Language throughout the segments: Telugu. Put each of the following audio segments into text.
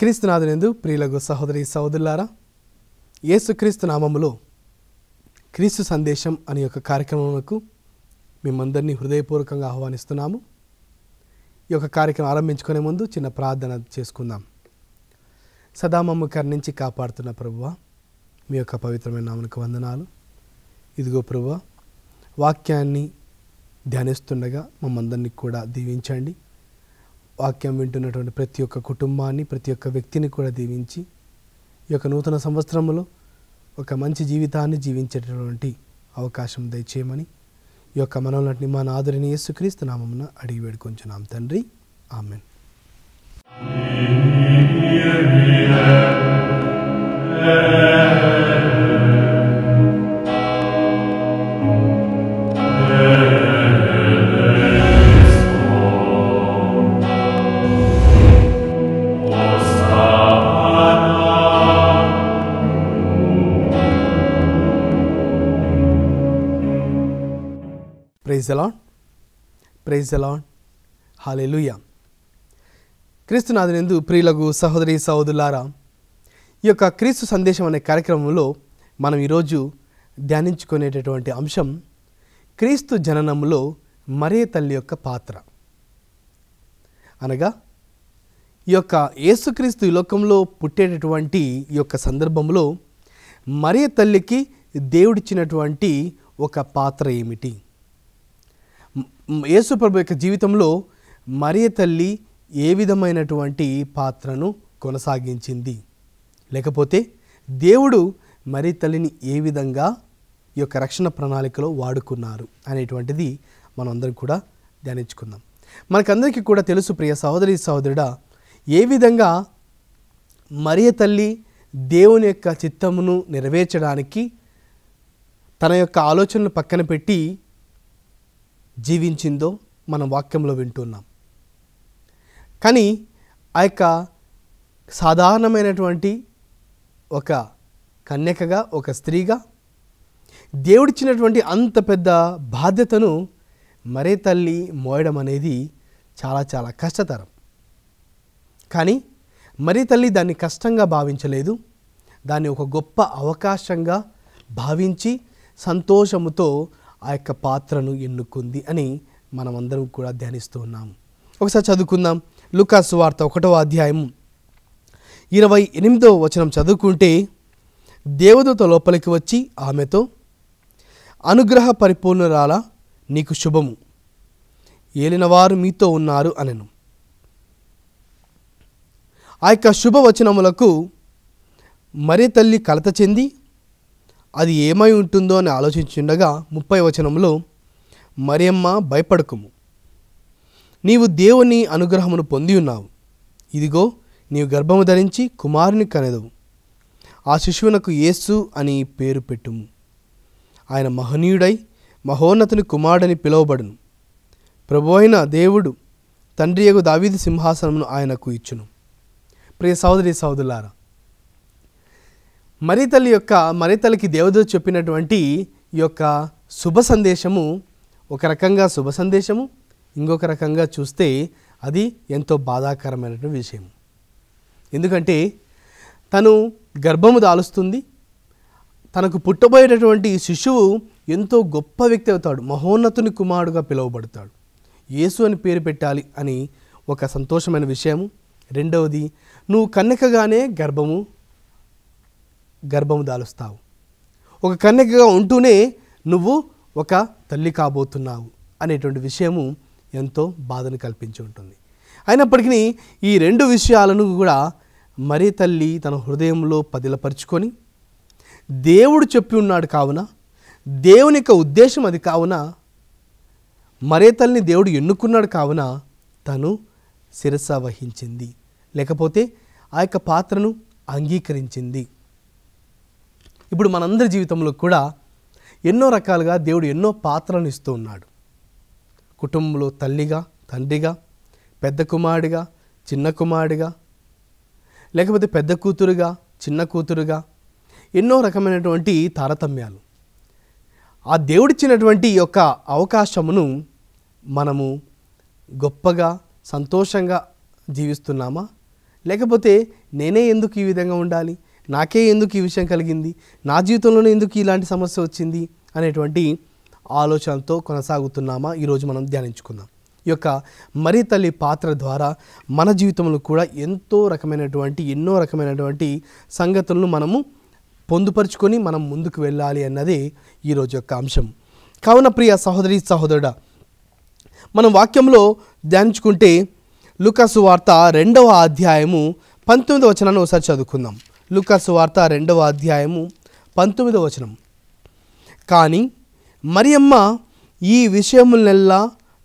ಕ್ರಿಸ್ತನಾಧನೆಂದು ಪ್ರಿಯ ಲಘು ಸಹೋದರಿ ಸೌದುಲ್ಲಾರ ಏಸು ಕ್ರೀಸ್ತನಾಮು త్రిస్ సందేశం అని ఈ కార్యక్రమానికి మీమందర్ని హృదయపూర్వకంగా ఆహ్వానిస్తున్నాము ఈ కార్యక్రమం ప్రారంభించుకునే ముందు చిన్న ప్రార్థన చేసుకుందాం సదామముకర్ నుంచి కాపార్తున్న ప్రభువా మీ యొక్క పవిత్రమైన నామునకు వందనాలు ఇదిగో ప్రభువా వాక్యాని ధ్యానిస్తునగా మమ్మందర్ని కూడా దీవించండి వాక్యం వింటున్నటువంటి ప్రతి ఒక్క కుటుమాన్ని ప్రతి ఒక్క వ్యక్తిని కూడా దీవించి ఈక నూతన సంవత్సరములో ఒక మంచి జీవితాన్ని జీవించేటటువంటి అవకాశం దయచేయమని ఈ యొక్క మనోలంటిని మా నాదురిని యేసుక్రీస్తు నామమున అడిగి వేడుకొంచున్నాం తండ్రి amen praise the Lord praise the Lord hallelujah క్రీస్తునాథునిందు ప్రియులకు సహోదరి సహోదరులారా ఈ యొక్క క్రీస్తు సందేశం అనే కార్యక్రమంలో మనం ఈరోజు ధ్యానించుకునేటటువంటి అంశం క్రీస్తు జననంలో మరే తల్లి యొక్క పాత్ర అనగా ఈ యొక్క యేసుక్రీస్తు ఈ లోకంలో పుట్టేటటువంటి ఈ యొక్క సందర్భంలో మరే తల్లికి దేవుడిచ్చినటువంటి ఒక పాత్ర ఏమిటి యేసుప్రభు యొక్క జీవితంలో మరియ తల్లి ఏ విధమైనటువంటి పాత్రను కొనసాగించింది లేకపోతే దేవుడు మరి తల్లిని ఏ విధంగా ఈ యొక్క రక్షణ ప్రణాళికలో వాడుకున్నారు అనేటువంటిది మనందరం కూడా ధ్యానించుకుందాం మనకందరికీ కూడా తెలుసు ప్రియ సహోదరి సహోదరుడా ఏ విధంగా మరియ తల్లి దేవుని యొక్క చిత్తమును నెరవేర్చడానికి తన యొక్క ఆలోచనలు పక్కన పెట్టి జీవించిందో మనం వాక్యంలో వింటున్నాం కానీ ఆ యొక్క సాధారణమైనటువంటి ఒక కన్యకగా ఒక స్త్రీగా దేవుడిచ్చినటువంటి అంత పెద్ద బాధ్యతను మరే తల్లి మోయడం అనేది చాలా చాలా కష్టతరం కానీ మరీ తల్లి దాన్ని కష్టంగా భావించలేదు దాన్ని ఒక గొప్ప అవకాశంగా భావించి సంతోషముతో ఆ యొక్క పాత్రను ఎన్నుకుంది అని మనమందరం కూడా ధ్యానిస్తూ ఉన్నాం ఒకసారి చదువుకుందాం లుకాసు వార్త ఒకటో అధ్యాయం ఇరవై ఎనిమిదో వచనం చదువుకుంటే దేవదూత లోపలికి వచ్చి ఆమెతో అనుగ్రహ పరిపూర్ణరాల నీకు శుభము ఏలినవారు మీతో ఉన్నారు అనెను ఆ యొక్క శుభవచనములకు మరే తల్లి కలత చెంది అది ఏమై ఉంటుందో అని ఆలోచించుండగా ముప్పై వచనంలో మరియమ్మ భయపడకుము నీవు దేవుని అనుగ్రహమును పొంది ఉన్నావు ఇదిగో నీవు గర్భము ధరించి కుమారుని కనెదవు ఆ శిశువునకు యేసు అని పేరు పెట్టుము ఆయన మహనీయుడై మహోన్నతుని కుమారుడని పిలువబడును ప్రభు అయిన దేవుడు తండ్రి యొక్క దావీది సింహాసనమును ఆయనకు ఇచ్చును ప్రియ సౌదరి సౌదులారా మరితల్లి యొక్క మరితల్లికి దేవదూత చెప్పినటువంటి ఈ యొక్క శుభ సందేశము ఒక రకంగా శుభ సందేశము ఇంకొక రకంగా చూస్తే అది ఎంతో బాధాకరమైనటువంటి విషయం ఎందుకంటే తను గర్భము దాలుస్తుంది తనకు పుట్టబోయేటటువంటి శిశువు ఎంతో గొప్ప వ్యక్తి అవుతాడు మహోన్నతుని కుమారుడుగా పిలువబడతాడు యేసు అని పేరు పెట్టాలి అని ఒక సంతోషమైన విషయము రెండవది నువ్వు కన్నెకగానే గర్భము గర్భము దాలుస్తావు ఒక కన్యకగా ఉంటూనే నువ్వు ఒక తల్లి కాబోతున్నావు అనేటువంటి విషయము ఎంతో బాధను కల్పించి ఉంటుంది అయినప్పటికీ ఈ రెండు విషయాలను కూడా మరీ తల్లి తన హృదయంలో పదిలపరుచుకొని దేవుడు చెప్పి ఉన్నాడు కావున దేవుని యొక్క ఉద్దేశం అది కావున మరే తల్లిని దేవుడు ఎన్నుకున్నాడు కావున తను శిరస వహించింది లేకపోతే ఆ యొక్క పాత్రను అంగీకరించింది ఇప్పుడు మనందరి జీవితంలో కూడా ఎన్నో రకాలుగా దేవుడు ఎన్నో పాత్రలను ఇస్తూ ఉన్నాడు కుటుంబంలో తల్లిగా తండ్రిగా పెద్ద కుమారుడిగా చిన్న కుమారుడిగా లేకపోతే పెద్ద కూతురుగా చిన్న కూతురుగా ఎన్నో రకమైనటువంటి తారతమ్యాలు ఆ దేవుడిచ్చినటువంటి యొక్క అవకాశమును మనము గొప్పగా సంతోషంగా జీవిస్తున్నామా లేకపోతే నేనే ఎందుకు ఈ విధంగా ఉండాలి నాకే ఎందుకు ఈ విషయం కలిగింది నా జీవితంలోనే ఎందుకు ఇలాంటి సమస్య వచ్చింది అనేటువంటి ఆలోచనలతో కొనసాగుతున్నామా ఈరోజు మనం ధ్యానించుకుందాం ఈ యొక్క మరి తల్లి పాత్ర ద్వారా మన జీవితంలో కూడా ఎంతో రకమైనటువంటి ఎన్నో రకమైనటువంటి సంగతులను మనము పొందుపరుచుకొని మనం ముందుకు వెళ్ళాలి అన్నది ఈరోజు యొక్క అంశం కావున ప్రియ సహోదరి సహోదరుడ మనం వాక్యంలో ధ్యానించుకుంటే లుకసు వార్త రెండవ అధ్యాయము పంతొమ్మిది వచనాన్ని ఒకసారి చదువుకుందాం లుకస్ వార్త రెండవ అధ్యాయము పంతొమ్మిదవ వచనం కానీ మరియమ్మ ఈ విషయములెల్లా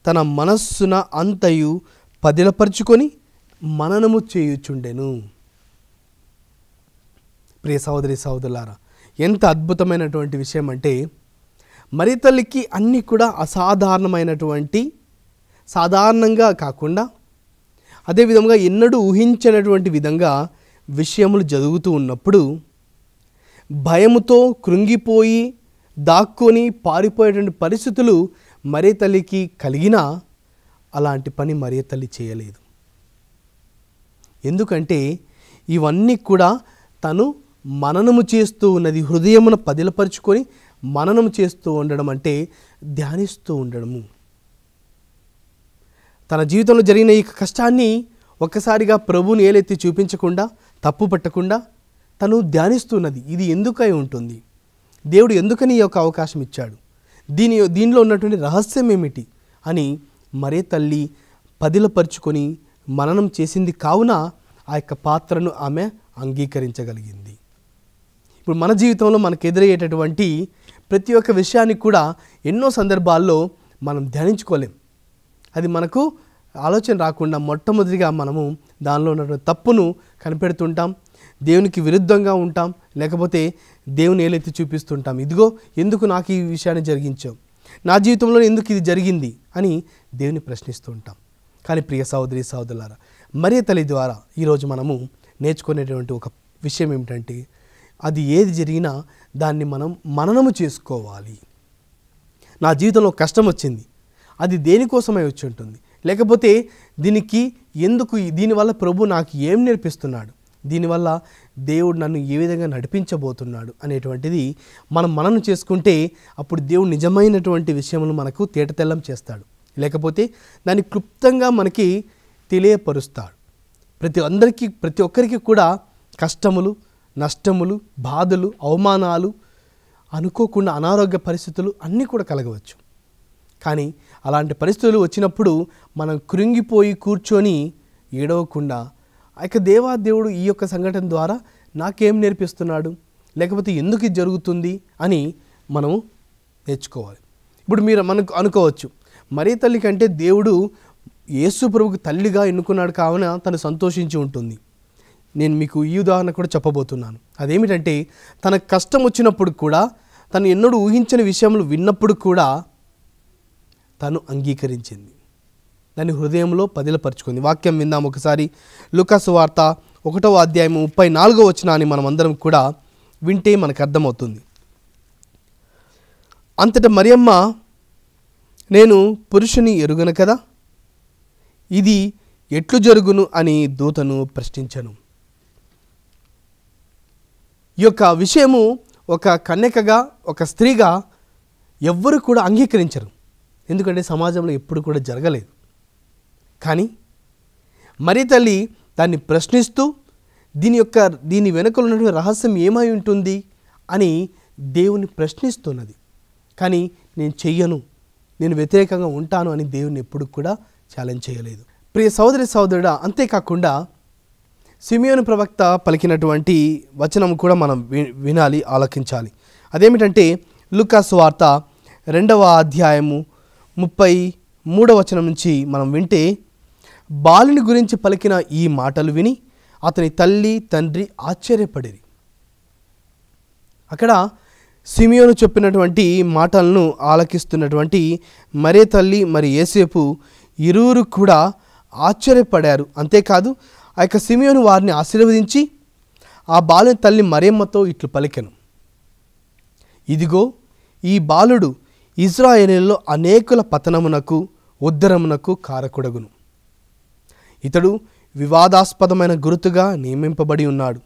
తన మనస్సున అంతయు పదిలపరుచుకొని మననము చేయుచుండెను ప్రియ సహోదరి సహోదరులారా ఎంత అద్భుతమైనటువంటి విషయం అంటే మరి తల్లికి అన్నీ కూడా అసాధారణమైనటువంటి సాధారణంగా కాకుండా అదేవిధంగా ఎన్నడూ ఊహించినటువంటి విధంగా విషయములు జరుగుతూ ఉన్నప్పుడు భయముతో కృంగిపోయి దాక్కొని పారిపోయేటువంటి పరిస్థితులు మరే తల్లికి కలిగినా అలాంటి పని మరే తల్లి చేయలేదు ఎందుకంటే ఇవన్నీ కూడా తను మననము చేస్తూ ఉన్నది హృదయమున పదిలపరుచుకొని మననము చేస్తూ ఉండడం అంటే ధ్యానిస్తూ ఉండడము తన జీవితంలో జరిగిన ఈ కష్టాన్ని ఒక్కసారిగా ప్రభువుని ఏలెత్తి చూపించకుండా తప్పు పట్టకుండా తను ధ్యానిస్తున్నది ఇది ఎందుకై ఉంటుంది దేవుడు ఎందుకని ఈ యొక్క అవకాశం ఇచ్చాడు దీని దీనిలో ఉన్నటువంటి రహస్యం ఏమిటి అని మరే తల్లి పదిలపరుచుకొని మననం చేసింది కావున ఆ యొక్క పాత్రను ఆమె అంగీకరించగలిగింది ఇప్పుడు మన జీవితంలో మనకు ఎదురయ్యేటటువంటి ప్రతి ఒక్క విషయానికి కూడా ఎన్నో సందర్భాల్లో మనం ధ్యానించుకోలేం అది మనకు ఆలోచన రాకుండా మొట్టమొదటిగా మనము దానిలో ఉన్నటువంటి తప్పును కనిపెడుతుంటాం దేవునికి విరుద్ధంగా ఉంటాం లేకపోతే దేవుని ఏలైతే చూపిస్తుంటాం ఇదిగో ఎందుకు నాకు ఈ విషయాన్ని జరిగించవు నా జీవితంలో ఎందుకు ఇది జరిగింది అని దేవుని ప్రశ్నిస్తూ ఉంటాం కానీ ప్రియ సహోదరి సహోదరులారా మరే తల్లి ద్వారా ఈరోజు మనము నేర్చుకునేటువంటి ఒక విషయం ఏమిటంటే అది ఏది జరిగినా దాన్ని మనం మననము చేసుకోవాలి నా జీవితంలో కష్టం వచ్చింది అది దేనికోసమై వచ్చి ఉంటుంది లేకపోతే దీనికి ఎందుకు దీనివల్ల ప్రభు నాకు ఏం నేర్పిస్తున్నాడు దీనివల్ల దేవుడు నన్ను ఏ విధంగా నడిపించబోతున్నాడు అనేటువంటిది మనం మనను చేసుకుంటే అప్పుడు దేవుడు నిజమైనటువంటి విషయములు మనకు తేటతెల్లం చేస్తాడు లేకపోతే దాన్ని క్లుప్తంగా మనకి తెలియపరుస్తాడు ప్రతి అందరికీ ప్రతి ఒక్కరికి కూడా కష్టములు నష్టములు బాధలు అవమానాలు అనుకోకుండా అనారోగ్య పరిస్థితులు అన్నీ కూడా కలగవచ్చు కానీ అలాంటి పరిస్థితులు వచ్చినప్పుడు మనం కృంగిపోయి కూర్చొని ఏడవకుండా ఇక దేవా దేవుడు ఈ యొక్క సంఘటన ద్వారా నాకేం నేర్పిస్తున్నాడు లేకపోతే ఎందుకు ఇది జరుగుతుంది అని మనం నేర్చుకోవాలి ఇప్పుడు మీరు మనకు అనుకోవచ్చు మరీ తల్లి కంటే దేవుడు యేసు ప్రభుకు తల్లిగా ఎన్నుకున్నాడు కావున తను సంతోషించి ఉంటుంది నేను మీకు ఈ ఉదాహరణ కూడా చెప్పబోతున్నాను అదేమిటంటే తనకు కష్టం వచ్చినప్పుడు కూడా తను ఎన్నడూ ఊహించని విషయములు విన్నప్పుడు కూడా తను అంగీకరించింది దాని హృదయంలో పదిలపరుచుకుంది వాక్యం విందాం ఒకసారి లుకసు వార్త ఒకటో అధ్యాయం ముప్పై నాలుగో వచ్చిన అని మనం అందరం కూడా వింటే మనకు అర్థమవుతుంది అంతట మరియమ్మ నేను పురుషుని ఎరుగను కదా ఇది ఎట్లు జరుగును అని దూతను ప్రశ్నించను ఈ యొక్క విషయము ఒక కన్యకగా ఒక స్త్రీగా ఎవ్వరు కూడా అంగీకరించరు ఎందుకంటే సమాజంలో ఎప్పుడు కూడా జరగలేదు కానీ మరి తల్లి దాన్ని ప్రశ్నిస్తూ దీని యొక్క దీని వెనుక ఉన్నటువంటి రహస్యం ఏమై ఉంటుంది అని దేవుని ప్రశ్నిస్తున్నది కానీ నేను చెయ్యను నేను వ్యతిరేకంగా ఉంటాను అని దేవుని ఎప్పుడు కూడా ఛాలెంజ్ చేయలేదు ప్రియ సోదరి సోదరుడా అంతేకాకుండా సిమియోని ప్రవక్త పలికినటువంటి వచనం కూడా మనం వినాలి ఆలోకించాలి అదేమిటంటే లుకాసు వార్త రెండవ అధ్యాయము ముప్పై మూడవ వచనం నుంచి మనం వింటే బాలుని గురించి పలికిన ఈ మాటలు విని అతని తల్లి తండ్రి ఆశ్చర్యపడేది అక్కడ సిమియోను చెప్పినటువంటి మాటలను ఆలకిస్తున్నటువంటి మరే తల్లి మరి ఏసేపు ఇరువురు కూడా ఆశ్చర్యపడారు అంతేకాదు ఆ యొక్క సిమియోను వారిని ఆశీర్వదించి ఆ బాలుని తల్లి మరేమ్మతో ఇట్లు పలికెను ఇదిగో ఈ బాలుడు ఇజ్రాయేలీలో అనేకుల పతనమునకు ఉద్ధరమునకు కారకుడగును ఇతడు వివాదాస్పదమైన గురుతుగా నియమింపబడి ఉన్నాడు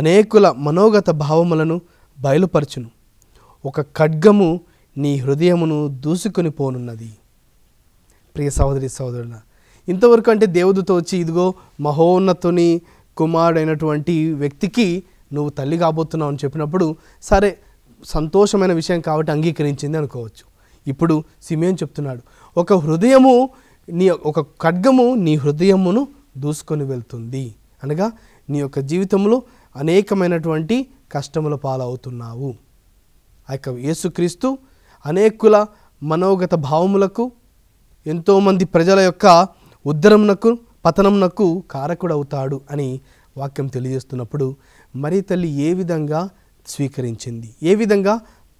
అనేకుల మనోగత భావములను బయలుపరచును ఒక ఖడ్గము నీ హృదయమును దూసుకొని పోనున్నది ప్రియ సహోదరి సహోదరుల ఇంతవరకు అంటే దేవుడితో వచ్చి ఇదిగో మహోన్నతుని కుమారుడైనటువంటి వ్యక్తికి నువ్వు తల్లి కాబోతున్నావు అని చెప్పినప్పుడు సరే సంతోషమైన విషయం కాబట్టి అంగీకరించింది అనుకోవచ్చు ఇప్పుడు సిమేన్ చెప్తున్నాడు ఒక హృదయము నీ ఒక ఖడ్గము నీ హృదయమును దూసుకొని వెళ్తుంది అనగా నీ యొక్క జీవితంలో అనేకమైనటువంటి కష్టముల పాలవుతున్నావు ఆ యొక్క యేసుక్రీస్తు అనేకుల మనోగత భావములకు ఎంతోమంది ప్రజల యొక్క ఉద్ధరమునకు పతనమునకు కారకుడవుతాడు అని వాక్యం తెలియజేస్తున్నప్పుడు మరి తల్లి ఏ విధంగా స్వీకరించింది ఏ విధంగా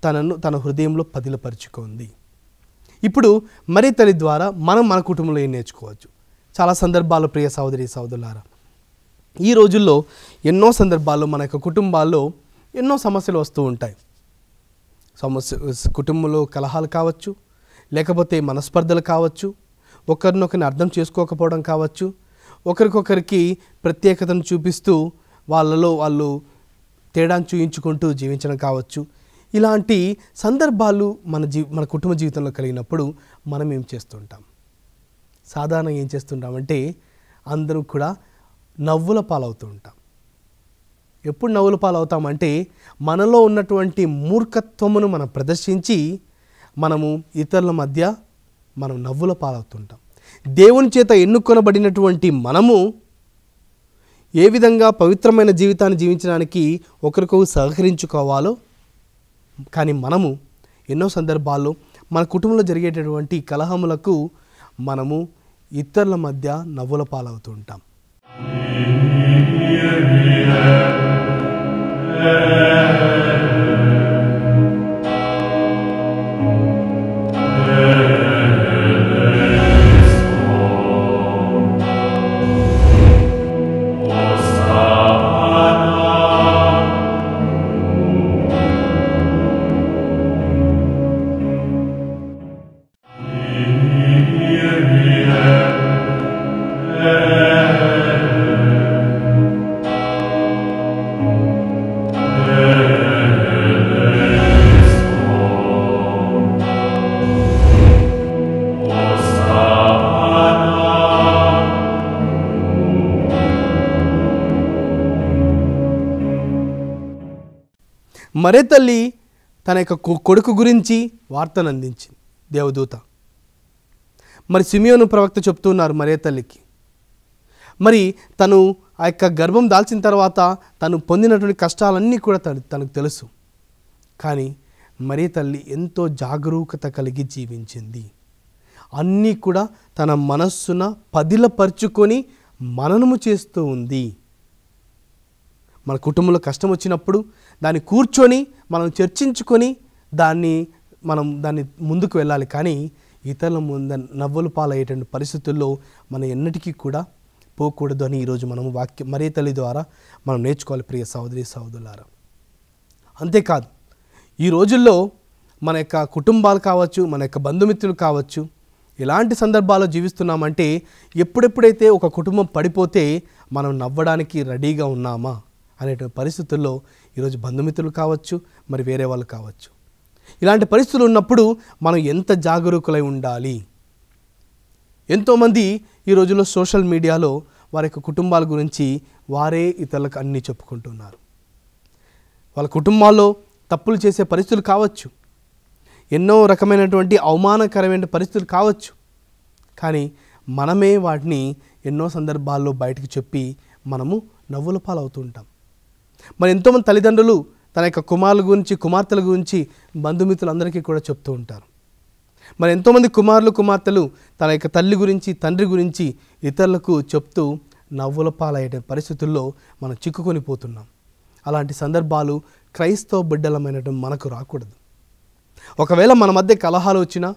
తనను తన హృదయంలో పదిలపరుచుకుంది ఇప్పుడు మరి తల్లి ద్వారా మనం మన కుటుంబంలో ఏం నేర్చుకోవచ్చు చాలా సందర్భాలు ప్రియ సహోదరి సహోదరులారా ఈ రోజుల్లో ఎన్నో సందర్భాల్లో మన యొక్క కుటుంబాల్లో ఎన్నో సమస్యలు వస్తూ ఉంటాయి సమస్య కుటుంబంలో కలహాలు కావచ్చు లేకపోతే మనస్పర్ధలు కావచ్చు ఒకరినొకరిని అర్థం చేసుకోకపోవడం కావచ్చు ఒకరికొకరికి ప్రత్యేకతను చూపిస్తూ వాళ్ళలో వాళ్ళు తేడాను చూయించుకుంటూ జీవించడం కావచ్చు ఇలాంటి సందర్భాలు మన జీ మన కుటుంబ జీవితంలో కలిగినప్పుడు మనం ఏం చేస్తుంటాం సాధారణంగా ఏం చేస్తుంటామంటే అందరూ కూడా నవ్వుల పాలవుతూ ఉంటాం ఎప్పుడు నవ్వుల పాలవుతామంటే మనలో ఉన్నటువంటి మూర్ఖత్వమును మనం ప్రదర్శించి మనము ఇతరుల మధ్య మనం నవ్వుల పాలవుతుంటాం దేవుని చేత ఎన్నుకొనబడినటువంటి మనము ఏ విధంగా పవిత్రమైన జీవితాన్ని జీవించడానికి ఒకరికొకరు సహకరించుకోవాలో కానీ మనము ఎన్నో సందర్భాల్లో మన కుటుంబంలో జరిగేటటువంటి కలహములకు మనము ఇతరుల మధ్య నవ్వుల పాలవుతూ ఉంటాం మరే తల్లి తన యొక్క కొడుకు గురించి వార్తను అందించింది దేవదూత మరి సిమియోను ప్రవక్త చెప్తున్నారు మరే తల్లికి మరి తను ఆ యొక్క గర్భం దాల్చిన తర్వాత తను పొందినటువంటి కష్టాలన్నీ కూడా తను తనకు తెలుసు కానీ మరే తల్లి ఎంతో జాగరూకత కలిగి జీవించింది అన్నీ కూడా తన మనస్సున పదిలపరుచుకొని మననము చేస్తూ ఉంది మన కుటుంబంలో కష్టం వచ్చినప్పుడు దాన్ని కూర్చొని మనం చర్చించుకొని దాన్ని మనం దాన్ని ముందుకు వెళ్ళాలి కానీ ఇతరుల ముందు నవ్వులు పాలయ్యేటువంటి పరిస్థితుల్లో మనం ఎన్నటికీ కూడా పోకూడదు అని ఈరోజు మనం వాక్య మరే తల్లి ద్వారా మనం నేర్చుకోవాలి ప్రియ సహోదరి సహోదరులారా అంతేకాదు ఈ రోజుల్లో మన యొక్క కుటుంబాలు కావచ్చు మన యొక్క బంధుమిత్రులు కావచ్చు ఎలాంటి సందర్భాల్లో జీవిస్తున్నామంటే ఎప్పుడెప్పుడైతే ఒక కుటుంబం పడిపోతే మనం నవ్వడానికి రెడీగా ఉన్నామా అనేటువంటి పరిస్థితుల్లో ఈరోజు బంధుమిత్రులు కావచ్చు మరి వేరే వాళ్ళు కావచ్చు ఇలాంటి పరిస్థితులు ఉన్నప్పుడు మనం ఎంత జాగరూకులై ఉండాలి ఎంతోమంది ఈ రోజుల్లో సోషల్ మీడియాలో వారి యొక్క కుటుంబాల గురించి వారే ఇతరులకు అన్నీ చెప్పుకుంటున్నారు వాళ్ళ కుటుంబాల్లో తప్పులు చేసే పరిస్థితులు కావచ్చు ఎన్నో రకమైనటువంటి అవమానకరమైన పరిస్థితులు కావచ్చు కానీ మనమే వాటిని ఎన్నో సందర్భాల్లో బయటకు చెప్పి మనము నవ్వుల పాలవుతుంటాం మరి ఎంతోమంది తల్లిదండ్రులు తన యొక్క కుమారుల గురించి కుమార్తెల గురించి బంధుమిత్రులందరికీ కూడా చెప్తూ ఉంటారు మరి ఎంతోమంది కుమారులు కుమార్తెలు తన యొక్క తల్లి గురించి తండ్రి గురించి ఇతరులకు చెప్తూ నవ్వుల పాలయ్యే పరిస్థితుల్లో మనం చిక్కుకొని పోతున్నాం అలాంటి సందర్భాలు క్రైస్తవ బిడ్డలమైనటం మనకు రాకూడదు ఒకవేళ మన మధ్య కలహాలు వచ్చినా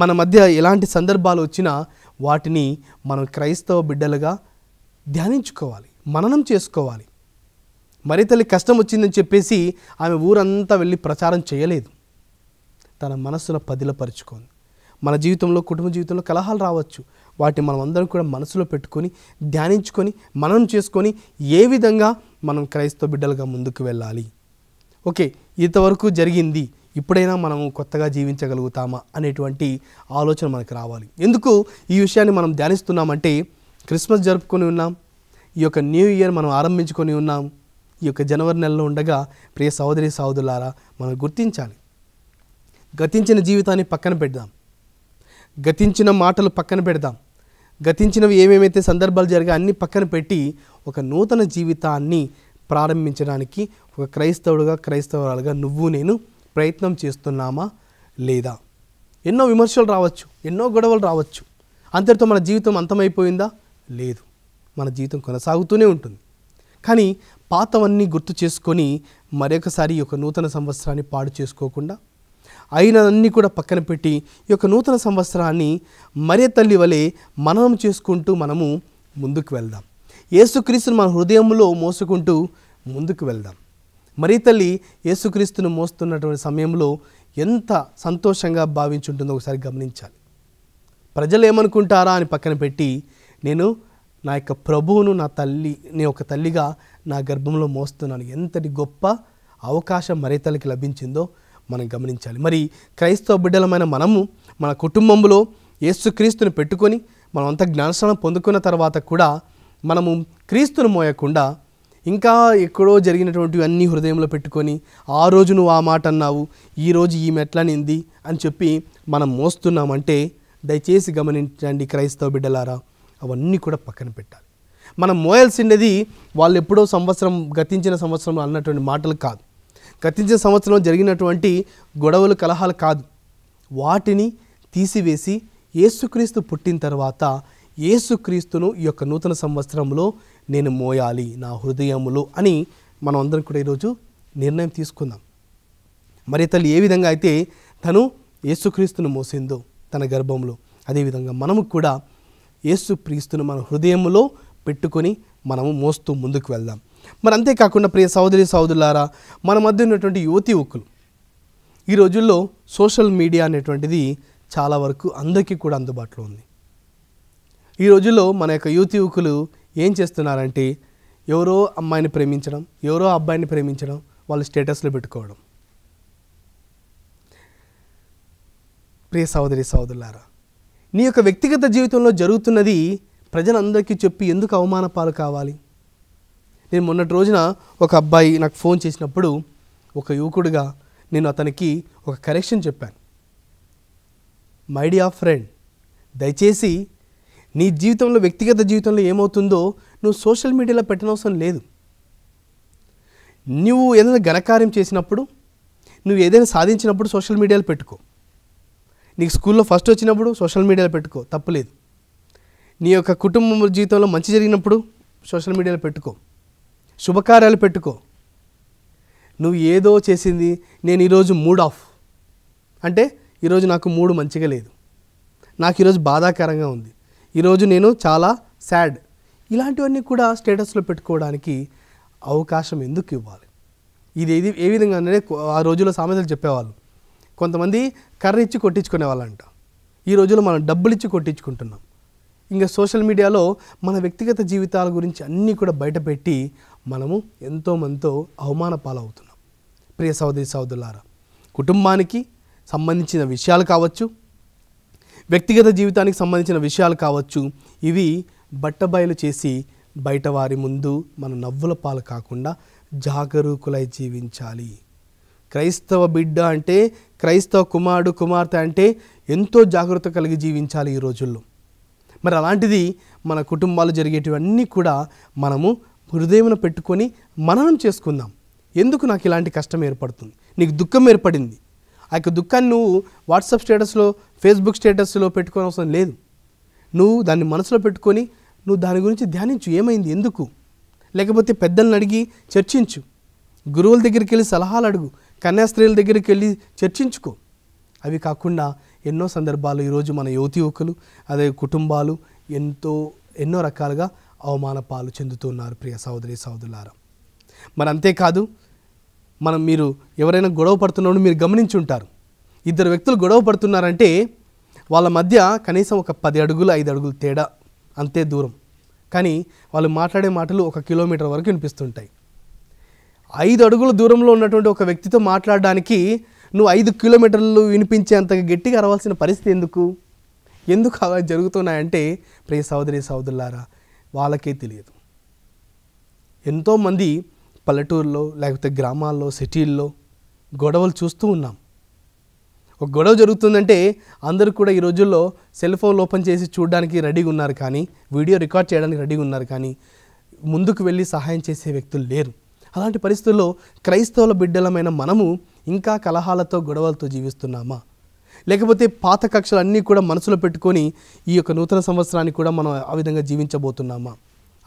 మన మధ్య ఎలాంటి సందర్భాలు వచ్చినా వాటిని మనం క్రైస్తవ బిడ్డలుగా ధ్యానించుకోవాలి మననం చేసుకోవాలి మరి తల్లి కష్టం వచ్చిందని చెప్పేసి ఆమె ఊరంతా వెళ్ళి ప్రచారం చేయలేదు తన మనసులో పదిలపరుచుకొని మన జీవితంలో కుటుంబ జీవితంలో కలహాలు రావచ్చు వాటిని మనం అందరం కూడా మనసులో పెట్టుకొని ధ్యానించుకొని మనం చేసుకొని ఏ విధంగా మనం క్రైస్తవ బిడ్డలుగా ముందుకు వెళ్ళాలి ఓకే ఇంతవరకు జరిగింది ఇప్పుడైనా మనం కొత్తగా జీవించగలుగుతామా అనేటువంటి ఆలోచన మనకు రావాలి ఎందుకు ఈ విషయాన్ని మనం ధ్యానిస్తున్నామంటే క్రిస్మస్ జరుపుకొని ఉన్నాం ఈ యొక్క న్యూ ఇయర్ మనం ఆరంభించుకొని ఉన్నాం ఈ యొక్క జనవరి నెలలో ఉండగా ప్రియ సహోదరి సహోదరులారా మనం గుర్తించాలి గతించిన జీవితాన్ని పక్కన పెడదాం గతించిన మాటలు పక్కన పెడదాం గతించినవి ఏమేమైతే సందర్భాలు జరిగా అన్ని పక్కన పెట్టి ఒక నూతన జీవితాన్ని ప్రారంభించడానికి ఒక క్రైస్తవుడుగా క్రైస్తవురాలుగా నువ్వు నేను ప్రయత్నం చేస్తున్నామా లేదా ఎన్నో విమర్శలు రావచ్చు ఎన్నో గొడవలు రావచ్చు అంతటితో మన జీవితం అంతమైపోయిందా లేదు మన జీవితం కొనసాగుతూనే ఉంటుంది కానీ పాతవన్నీ గుర్తు చేసుకొని మరొకసారి ఒక నూతన సంవత్సరాన్ని పాడు చేసుకోకుండా అయినన్నీ కూడా పక్కన పెట్టి ఈ యొక్క నూతన సంవత్సరాన్ని మరే తల్లి వలె మననం చేసుకుంటూ మనము ముందుకు వెళ్దాం యేసుక్రీస్తును మన హృదయంలో మోసుకుంటూ ముందుకు వెళ్దాం మరీ తల్లి యేసుక్రీస్తును మోస్తున్నటువంటి సమయంలో ఎంత సంతోషంగా భావించుంటుందో ఒకసారి గమనించాలి ప్రజలు ఏమనుకుంటారా అని పక్కన పెట్టి నేను నా యొక్క ప్రభువును నా తల్లి నేను ఒక తల్లిగా నా గర్భంలో మోస్తున్నాను ఎంతటి గొప్ప అవకాశం తల్లికి లభించిందో మనం గమనించాలి మరి క్రైస్తవ బిడ్డలమైన మనము మన కుటుంబంలో యేసుక్రీస్తుని పెట్టుకొని మనం అంత జ్ఞానస్థానం పొందుకున్న తర్వాత కూడా మనము క్రీస్తును మోయకుండా ఇంకా ఎక్కడో జరిగినటువంటి అన్ని హృదయంలో పెట్టుకొని ఆ రోజు నువ్వు ఆ మాట అన్నావు ఈరోజు ఈ మెట్లనింది అని చెప్పి మనం మోస్తున్నామంటే దయచేసి గమనించండి క్రైస్తవ బిడ్డలారా అవన్నీ కూడా పక్కన పెట్టాలి మనం మోయాల్సిండేది వాళ్ళు ఎప్పుడో సంవత్సరం గతించిన సంవత్సరంలో అన్నటువంటి మాటలు కాదు గతించిన సంవత్సరంలో జరిగినటువంటి గొడవలు కలహాలు కాదు వాటిని తీసివేసి ఏసుక్రీస్తు పుట్టిన తర్వాత ఏసుక్రీస్తును ఈ యొక్క నూతన సంవత్సరంలో నేను మోయాలి నా హృదయములు అని మనం అందరం కూడా ఈరోజు నిర్ణయం తీసుకుందాం మరి తల్లి ఏ విధంగా అయితే తను ఏసుక్రీస్తును మోసిందో తన గర్భంలో అదేవిధంగా మనము కూడా యేసు ప్రీస్తును మన హృదయంలో పెట్టుకొని మనము మోస్తూ ముందుకు వెళ్దాం మరి అంతేకాకుండా ప్రియ సహోదరి సహోదరులారా మన మధ్య ఉన్నటువంటి యువతి యువకులు ఈ రోజుల్లో సోషల్ మీడియా అనేటువంటిది చాలా వరకు అందరికీ కూడా అందుబాటులో ఉంది ఈ రోజుల్లో మన యొక్క యువతి యువకులు ఏం చేస్తున్నారంటే ఎవరో అమ్మాయిని ప్రేమించడం ఎవరో అబ్బాయిని ప్రేమించడం వాళ్ళు స్టేటస్లో పెట్టుకోవడం ప్రియ సహోదరి సహోదరులారా నీ యొక్క వ్యక్తిగత జీవితంలో జరుగుతున్నది ప్రజలందరికీ చెప్పి ఎందుకు అవమాన పాలు కావాలి నేను మొన్నటి రోజున ఒక అబ్బాయి నాకు ఫోన్ చేసినప్పుడు ఒక యువకుడిగా నేను అతనికి ఒక కరెక్షన్ చెప్పాను మై డియా ఫ్రెండ్ దయచేసి నీ జీవితంలో వ్యక్తిగత జీవితంలో ఏమవుతుందో నువ్వు సోషల్ మీడియాలో పెట్టనవసరం లేదు నువ్వు ఏదైనా ఘనకార్యం చేసినప్పుడు నువ్వు ఏదైనా సాధించినప్పుడు సోషల్ మీడియాలో పెట్టుకో నీకు స్కూల్లో ఫస్ట్ వచ్చినప్పుడు సోషల్ మీడియాలో పెట్టుకో తప్పలేదు నీ యొక్క కుటుంబ జీవితంలో మంచి జరిగినప్పుడు సోషల్ మీడియాలో పెట్టుకో శుభకార్యాలు పెట్టుకో నువ్వు ఏదో చేసింది నేను ఈరోజు మూడ్ ఆఫ్ అంటే ఈరోజు నాకు మూడు మంచిగా లేదు నాకు ఈరోజు బాధాకరంగా ఉంది ఈరోజు నేను చాలా సాడ్ ఇలాంటివన్నీ కూడా స్టేటస్లో పెట్టుకోవడానికి అవకాశం ఎందుకు ఇవ్వాలి ఇది ఏది ఏ విధంగా అంటే ఆ రోజుల్లో సామెతలు చెప్పేవాళ్ళు కొంతమంది కర్ర ఇచ్చి కొట్టించుకునే వాళ్ళంట ఈ రోజుల్లో మనం డబ్బులు ఇచ్చి కొట్టించుకుంటున్నాం ఇంకా సోషల్ మీడియాలో మన వ్యక్తిగత జీవితాల గురించి అన్నీ కూడా బయటపెట్టి మనము ఎంతో మనతో అవమాన పాలవుతున్నాం ప్రియ సౌదరి సౌదులారా కుటుంబానికి సంబంధించిన విషయాలు కావచ్చు వ్యక్తిగత జీవితానికి సంబంధించిన విషయాలు కావచ్చు ఇవి బట్టబయలు చేసి బయట వారి ముందు మన నవ్వుల పాలు కాకుండా జాగరూకులై జీవించాలి క్రైస్తవ బిడ్డ అంటే క్రైస్తవ కుమారుడు కుమార్తె అంటే ఎంతో జాగ్రత్త కలిగి జీవించాలి ఈ రోజుల్లో మరి అలాంటిది మన కుటుంబాలు జరిగేటివన్నీ కూడా మనము హృదయంలో పెట్టుకొని మననం చేసుకుందాం ఎందుకు నాకు ఇలాంటి కష్టం ఏర్పడుతుంది నీకు దుఃఖం ఏర్పడింది ఆ యొక్క దుఃఖాన్ని నువ్వు వాట్సాప్ స్టేటస్లో ఫేస్బుక్ స్టేటస్లో పెట్టుకోని అవసరం లేదు నువ్వు దాన్ని మనసులో పెట్టుకొని నువ్వు దాని గురించి ధ్యానించు ఏమైంది ఎందుకు లేకపోతే పెద్దలను అడిగి చర్చించు గురువుల దగ్గరికి వెళ్ళి సలహాలు అడుగు కన్యాస్త్రీల దగ్గరికి వెళ్ళి చర్చించుకో అవి కాకుండా ఎన్నో సందర్భాలు ఈరోజు మన యువతి యువకులు అదే కుటుంబాలు ఎంతో ఎన్నో రకాలుగా అవమాన పాలు చెందుతున్నారు ప్రియ సహోదరి సహోదరులారా మరి అంతేకాదు మనం మీరు ఎవరైనా గొడవ పడుతున్నప్పుడు మీరు ఉంటారు ఇద్దరు వ్యక్తులు గొడవ పడుతున్నారంటే వాళ్ళ మధ్య కనీసం ఒక పది అడుగులు ఐదు అడుగులు తేడా అంతే దూరం కానీ వాళ్ళు మాట్లాడే మాటలు ఒక కిలోమీటర్ వరకు వినిపిస్తుంటాయి ఐదు అడుగుల దూరంలో ఉన్నటువంటి ఒక వ్యక్తితో మాట్లాడడానికి నువ్వు ఐదు కిలోమీటర్లు వినిపించేంత గట్టిగా అరవాల్సిన పరిస్థితి ఎందుకు ఎందుకు అలా జరుగుతున్నాయంటే ప్రియ సహోదరి సహోదరులారా వాళ్ళకే తెలియదు ఎంతోమంది పల్లెటూరులో లేకపోతే గ్రామాల్లో సిటీల్లో గొడవలు చూస్తూ ఉన్నాం ఒక గొడవ జరుగుతుందంటే అందరూ కూడా ఈ రోజుల్లో సెల్ ఫోన్ ఓపెన్ చేసి చూడడానికి రెడీగా ఉన్నారు కానీ వీడియో రికార్డ్ చేయడానికి రెడీగా ఉన్నారు కానీ ముందుకు వెళ్ళి సహాయం చేసే వ్యక్తులు లేరు అలాంటి పరిస్థితుల్లో క్రైస్తవుల బిడ్డలమైన మనము ఇంకా కలహాలతో గొడవలతో జీవిస్తున్నామా లేకపోతే పాత కక్షలు అన్నీ కూడా మనసులో పెట్టుకొని ఈ యొక్క నూతన సంవత్సరాన్ని కూడా మనం ఆ విధంగా జీవించబోతున్నామా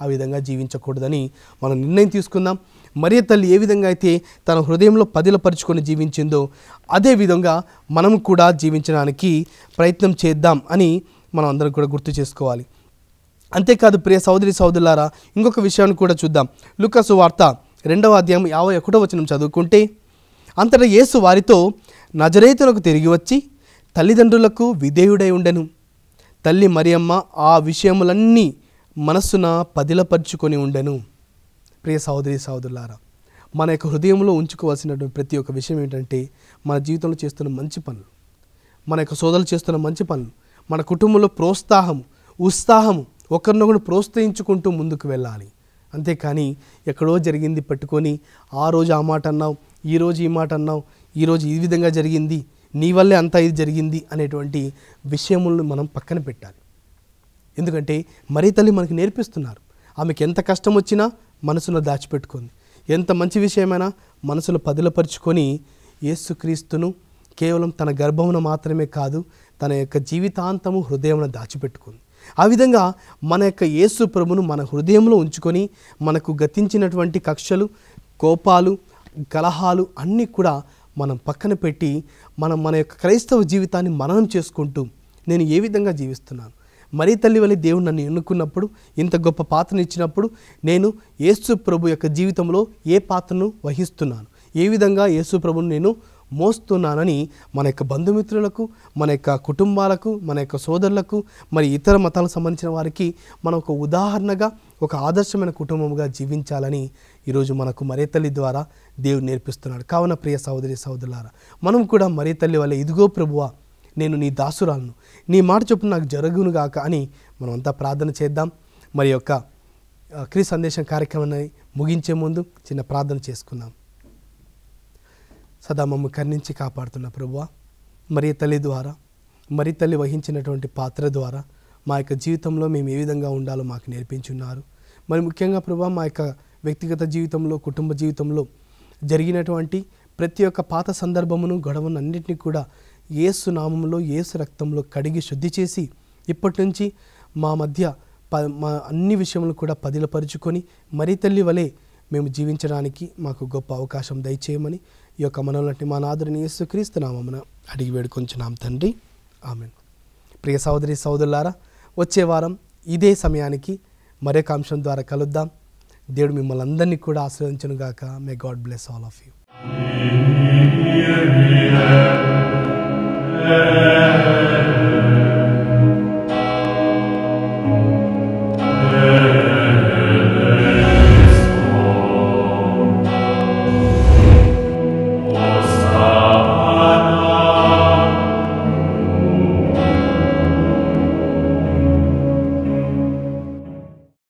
ఆ విధంగా జీవించకూడదని మనం నిర్ణయం తీసుకుందాం మరియ తల్లి ఏ విధంగా అయితే తన హృదయంలో పదిలపరుచుకొని జీవించిందో అదే విధంగా మనం కూడా జీవించడానికి ప్రయత్నం చేద్దాం అని మనం అందరం కూడా గుర్తు చేసుకోవాలి అంతేకాదు ప్రియ సౌదరి సౌదరులారా ఇంకొక విషయాన్ని కూడా చూద్దాం లుకసు వార్త రెండవ అధ్యాయం యాభై ఒకటో వచనం చదువుకుంటే అంతట యేసు వారితో నజరేతులకు తిరిగి వచ్చి తల్లిదండ్రులకు విధేయుడై ఉండెను తల్లి మరియమ్మ ఆ విషయములన్నీ మనస్సున పదిలపరుచుకొని ఉండెను ప్రియ సహోదరి సహోదరులారా మన యొక్క హృదయంలో ఉంచుకోవాల్సినటువంటి ప్రతి ఒక్క విషయం ఏంటంటే మన జీవితంలో చేస్తున్న మంచి పనులు మన యొక్క సోదరులు చేస్తున్న మంచి పనులు మన కుటుంబంలో ప్రోత్సాహము ఉత్సాహము ఒకరినొకరు ప్రోత్సహించుకుంటూ ముందుకు వెళ్ళాలి అంతేకాని ఎక్కడో జరిగింది పట్టుకొని ఆ రోజు ఆ మాట అన్నావు ఈరోజు ఈ మాట అన్నావు ఈరోజు ఈ విధంగా జరిగింది నీ వల్లే అంతా ఇది జరిగింది అనేటువంటి విషయములను మనం పక్కన పెట్టాలి ఎందుకంటే మరీ తల్లి మనకు నేర్పిస్తున్నారు ఆమెకి ఎంత కష్టం వచ్చినా మనసులో దాచిపెట్టుకుంది ఎంత మంచి విషయమైనా మనసులో పదిలపరుచుకొని యేసుక్రీస్తును కేవలం తన గర్భమును మాత్రమే కాదు తన యొక్క జీవితాంతము హృదయమును దాచిపెట్టుకుంది ఆ విధంగా మన యొక్క యేసు ప్రభును మన హృదయంలో ఉంచుకొని మనకు గతించినటువంటి కక్షలు కోపాలు కలహాలు అన్నీ కూడా మనం పక్కన పెట్టి మనం మన యొక్క క్రైస్తవ జీవితాన్ని మననం చేసుకుంటూ నేను ఏ విధంగా జీవిస్తున్నాను మరీ తల్లి వల్లి దేవుడు నన్ను ఎన్నుకున్నప్పుడు ఇంత గొప్ప పాత్రను ఇచ్చినప్పుడు నేను యేసు ప్రభు యొక్క జీవితంలో ఏ పాత్రను వహిస్తున్నాను ఏ విధంగా యేసు ప్రభును నేను మోస్తున్నానని మన యొక్క బంధుమిత్రులకు మన యొక్క కుటుంబాలకు మన యొక్క సోదరులకు మరి ఇతర మతాలకు సంబంధించిన వారికి మనం ఒక ఉదాహరణగా ఒక ఆదర్శమైన కుటుంబంగా జీవించాలని ఈరోజు మనకు మరే తల్లి ద్వారా దేవుడు నేర్పిస్తున్నాడు కావున ప్రియ సహోదరి సహోదరులారా మనం కూడా మరే తల్లి వల్ల ఇదిగో ప్రభువా నేను నీ దాసురాలను నీ మాట చొప్పున నాకు జరుగును గాక అని మనమంతా ప్రార్థన చేద్దాం మరి యొక్క క్రీ సందేశం కార్యక్రమాన్ని ముగించే ముందు చిన్న ప్రార్థన చేసుకుందాం సదా మమ్మ కర్ణించి కాపాడుతున్న ప్రభువ మరి తల్లి ద్వారా మరి తల్లి వహించినటువంటి పాత్ర ద్వారా మా యొక్క జీవితంలో మేము ఏ విధంగా ఉండాలో మాకు నేర్పించున్నారు మరి ముఖ్యంగా ప్రభు మా యొక్క వ్యక్తిగత జీవితంలో కుటుంబ జీవితంలో జరిగినటువంటి ప్రతి ఒక్క పాత సందర్భమును గొడవను అన్నింటినీ కూడా ఏసు నామంలో ఏసు రక్తంలో కడిగి శుద్ధి చేసి ఇప్పటి నుంచి మా మధ్య ప మా అన్ని విషయములు కూడా పదిలపరుచుకొని మరీ తల్లి వలె మేము జీవించడానికి మాకు గొప్ప అవకాశం దయచేయమని ఈ యొక్క మనలంటే మా నాదుడిని యేసుక్రీస్తు నామమున అడిగి వేడుకొంచున్నాం తండ్రి ఆమె ప్రియ సహోదరి సహోదరులారా వచ్చే వారం ఇదే సమయానికి మరొక అంశం ద్వారా కలుద్దాం దేవుడు మిమ్మల్ని అందరినీ కూడా గాక may God bless all of you